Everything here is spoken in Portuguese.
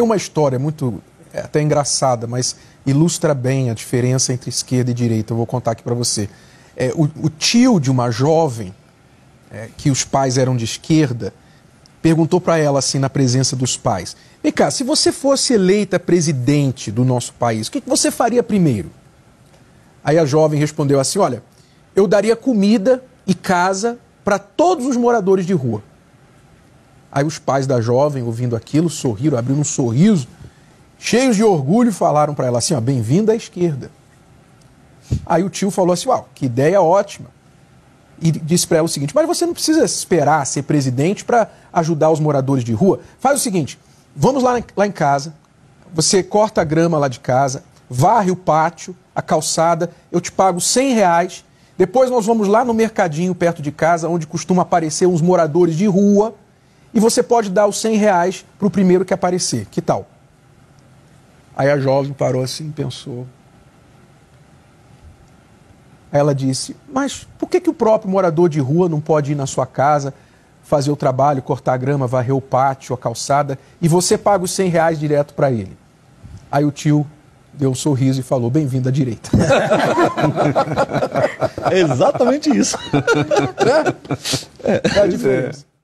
Tem uma história muito é, até engraçada, mas ilustra bem a diferença entre esquerda e direita. Eu vou contar aqui para você. É, o, o, tio de uma jovem, é, que os pais eram de esquerda, perguntou para ela, assim, na presença dos pais: Vem cá, se você fosse eleita presidente do nosso país, o que, que você faria primeiro? Aí a jovem respondeu assim: Olha, eu daria comida e casa para todos os moradores de rua. Aí os pais da jovem, ouvindo aquilo, sorriram, abriram um sorriso, cheios de orgulho, falaram para ela assim: ó, bem-vinda à esquerda. Aí o tio falou assim: uau, que ideia ótima. E disse para ela o seguinte: mas você não precisa esperar ser presidente para ajudar os moradores de rua. Faz o seguinte: vamos lá, lá em casa, você corta a grama lá de casa, varre o pátio, a calçada, eu te pago 100 reais. Depois nós vamos lá no mercadinho perto de casa, onde costuma aparecer uns moradores de rua e você pode dar os 100 reais para o primeiro que aparecer. Que tal? Aí a jovem parou assim, pensou. Ela disse: Mas por que, que o próprio morador de rua não pode ir na sua casa, fazer o trabalho, cortar a grama, varrer o pátio, a calçada, e você paga os 100 reais direto para ele? Aí o tio deu um sorriso e falou: Bem-vindo à direita. é exatamente isso. é, é a é. diferença. É.